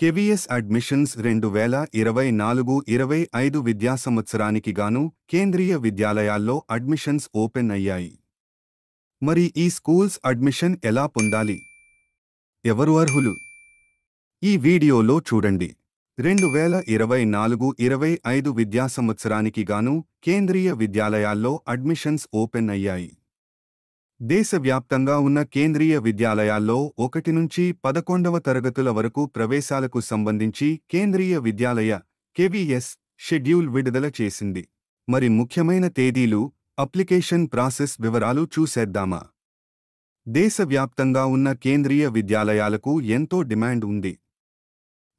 KVS admissions రెండు వేల ఇరవై నాలుగు ఇరవై ఐదు విద్యా సంవత్సరానికి గాను కేంద్రీయ విద్యాలయాల్లో అడ్మిషన్స్ ఓపెన్ అయ్యాయి మరి ఈ స్కూల్స్ అడ్మిషన్ ఎలా పొందాలి ఎవరు అర్హులు ఈ వీడియోలో చూడండి రెండు వేల ఇరవై నాలుగు ఇరవై ఐదు విద్యా సంవత్సరానికి గాను కేంద్రీయ విద్యాలయాల్లో అడ్మిషన్స్ ఓపెన్ అయ్యాయి దేశవ్యాప్తంగా ఉన్న కేంద్రీయ విద్యాలయాల్లో ఒకటి నుంచి పదకొండవ తరగతుల వరకు ప్రవేశాలకు సంబంధించి కేంద్రీయ విద్యాలయ కెవిఎస్ షెడ్యూల్ విడుదల చేసింది మరి ముఖ్యమైన తేదీలు అప్లికేషన్ ప్రాసెస్ వివరాలు చూసేద్దామా దేశవ్యాప్తంగా ఉన్న కేంద్రీయ విద్యాలయాలకు ఎంతో డిమాండ్ ఉంది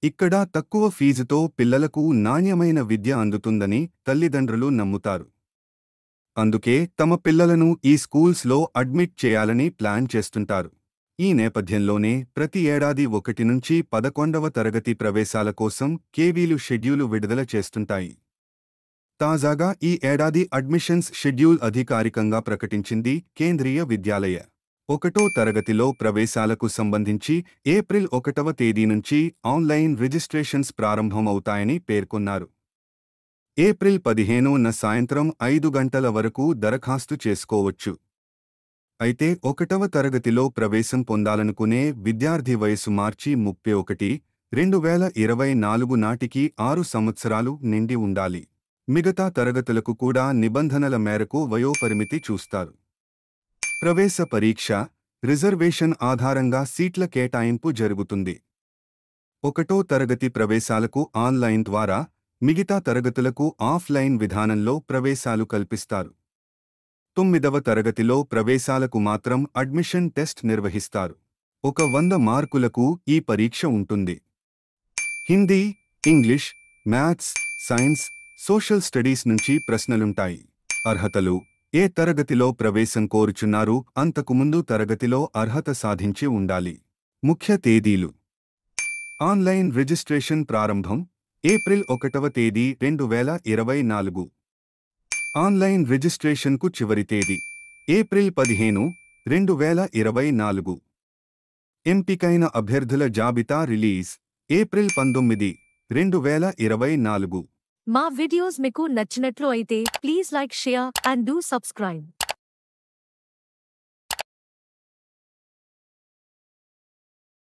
ఇక్కడ తక్కువ ఫీజుతో పిల్లలకు నాణ్యమైన విద్య అందుతుందని తల్లిదండ్రులు నమ్ముతారు అందుకే తమ పిల్లలను ఈ స్కూల్స్లో అడ్మిట్ చేయాలని ప్లాన్ చేస్తుంటారు ఈ నేపథ్యంలోనే ప్రతి ఏడాది ఒకటి నుంచి పదకొండవ తరగతి ప్రవేశాల కోసం కేవీలు షెడ్యూలు విడుదల చేస్తుంటాయి తాజాగా ఈ ఏడాది అడ్మిషన్స్ షెడ్యూల్ అధికారికంగా ప్రకటించింది కేంద్రీయ విద్యాలయ ఒకటో తరగతిలో ప్రవేశాలకు సంబంధించి ఏప్రిల్ ఒకటవ తేదీ నుంచి ఆన్లైన్ రిజిస్ట్రేషన్స్ ప్రారంభమవుతాయని పేర్కొన్నారు ఏప్రిల్ పదిహేనున సాయంత్రం ఐదు గంటల వరకు దరఖాస్తు చేసుకోవచ్చు అయితే ఒకటవ తరగతిలో ప్రవేశం పొందాలనుకునే విద్యార్థి వయసు మార్చి ముప్పై ఒకటి రెండు వేల ఇరవై నాలుగు నాటికి ఆరు సంవత్సరాలు నిండి ఉండాలి మిగతా తరగతులకు కూడా నిబంధనల మేరకు వయోపరిమితి చూస్తారు ప్రవేశ పరీక్ష రిజర్వేషన్ ఆధారంగా సీట్ల కేటాయింపు జరుగుతుంది ఒకటో తరగతి ప్రవేశాలకు ఆన్లైన్ ద్వారా మిగతా తరగతులకు ఆఫ్లైన్ విధానంలో ప్రవేశాలు కల్పిస్తారు తొమ్మిదవ తరగతిలో ప్రవేశాలకు మాత్రం అడ్మిషన్ టెస్ట్ నిర్వహిస్తారు ఒక వంద మార్కులకు ఈ పరీక్ష ఉంటుంది Hindi English maths science social studies నుంచి ప్రశ్నలుంటాయి అర్హతలు ఏ తరగతిలో ప్రవేశం కోరుచున్నారు అంతకుముందు తరగతిలో అర్హత సాధించి ఉండాలి ముఖ్య తేదీలు ఆన్లైన్ రిజిస్ట్రేషన్ ప్రారంభం ఏప్రిల్ ఒకటవ తేదీ రెండు వేల ఇరవై నాలుగు ఆన్లైన్ రిజిస్ట్రేషన్కు చివరి తేదీ ఏప్రిల్ పదిహేను రెండు వేల ఇరవై నాలుగు ఎంపికైన అభ్యర్థుల జాబితా రిలీజ్ ఏప్రిల్ పంతొమ్మిది రెండు వేల ఇరవై నాలుగు మా వీడియోస్ మీకు నచ్చినట్లు అయితే please like share and do subscribe